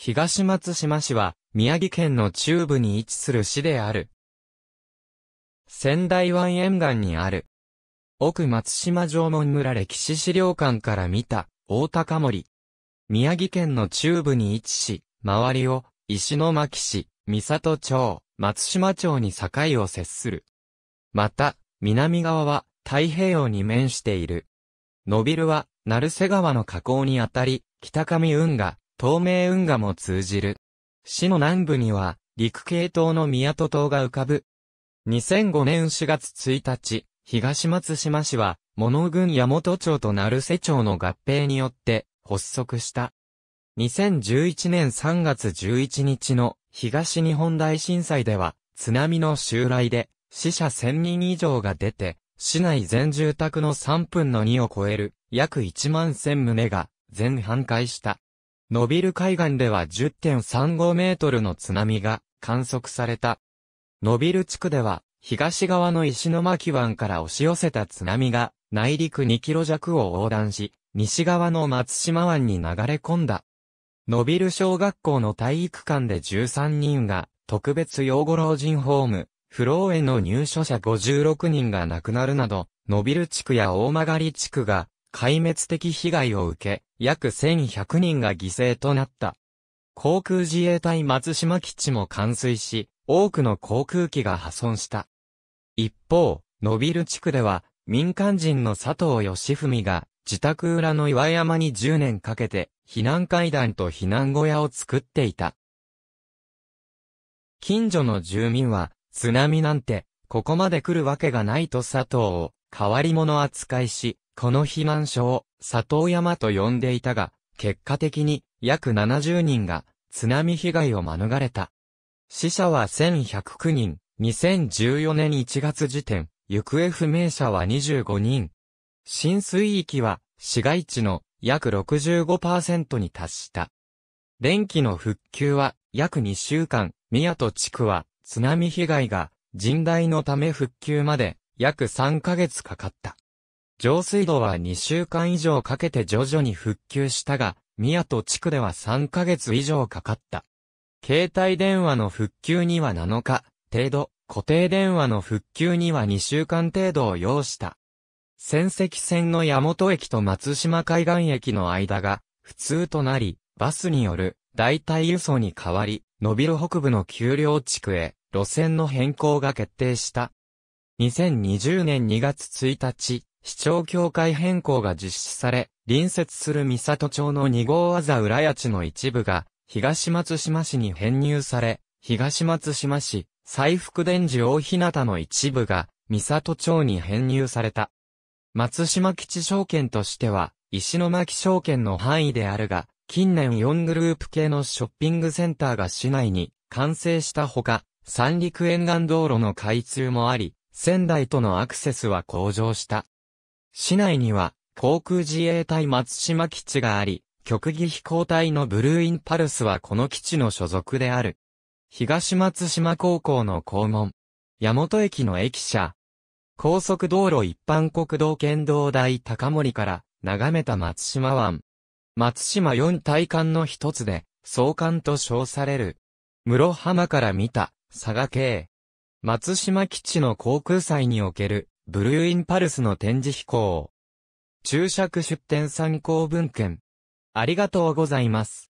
東松島市は、宮城県の中部に位置する市である。仙台湾沿岸にある。奥松島縄文村歴史資料館から見た、大高森。宮城県の中部に位置し、周りを、石巻市、三里町、松島町に境を接する。また、南側は、太平洋に面している。ノビルは、鳴瀬川の河口にあたり、北上運河、透明運河も通じる。市の南部には、陸系島の宮戸島が浮かぶ。2005年4月1日、東松島市は、物郡山本町と鳴瀬町の合併によって、発足した。2011年3月11日の東日本大震災では、津波の襲来で、死者1000人以上が出て、市内全住宅の3分の2を超える、約1万1000棟が、全半壊した。ノビル海岸では10.35メートルの津波が観測された。ノビル地区では東側の石巻湾から押し寄せた津波が内陸2キロ弱を横断し、西側の松島湾に流れ込んだ。ノビル小学校の体育館で13人が特別養護老人ホーム、フローへの入所者56人が亡くなるなど、ノビル地区や大曲地区が壊滅的被害を受け、約1100人が犠牲となった。航空自衛隊松島基地も冠水し、多くの航空機が破損した。一方、ノビル地区では、民間人の佐藤義文が、自宅裏の岩山に10年かけて、避難階段と避難小屋を作っていた。近所の住民は、津波なんて、ここまで来るわけがないと佐藤を、変わり者扱いし、この避難所を里山と呼んでいたが、結果的に約70人が津波被害を免れた。死者は1109人、2014年1月時点、行方不明者は25人。浸水域は市街地の約65%に達した。電気の復旧は約2週間、宮戸地区は津波被害が甚大のため復旧まで約3ヶ月かかった。上水道は2週間以上かけて徐々に復旧したが、宮戸地区では3ヶ月以上かかった。携帯電話の復旧には7日程度、固定電話の復旧には2週間程度を要した。仙石線の山本駅と松島海岸駅の間が普通となり、バスによる代替輸送に変わり、伸びる北部の丘陵地区へ路線の変更が決定した。2020年2月1日、市長協会変更が実施され、隣接する三里町の2号あざ浦谷地の一部が、東松島市に編入され、東松島市、西福電寺大日向の一部が、三里町に編入された。松島基地証券としては、石巻証券の範囲であるが、近年4グループ系のショッピングセンターが市内に完成したほか、三陸沿岸道路の開通もあり、仙台とのアクセスは向上した。市内には、航空自衛隊松島基地があり、極技飛行隊のブルーインパルスはこの基地の所属である。東松島高校の校門。山本駅の駅舎。高速道路一般国道県道台高森から眺めた松島湾。松島四大館の一つで、総館と称される。室浜から見た、佐賀系。松島基地の航空祭における、ブルーインパルスの展示飛行。注釈出展参考文献。ありがとうございます。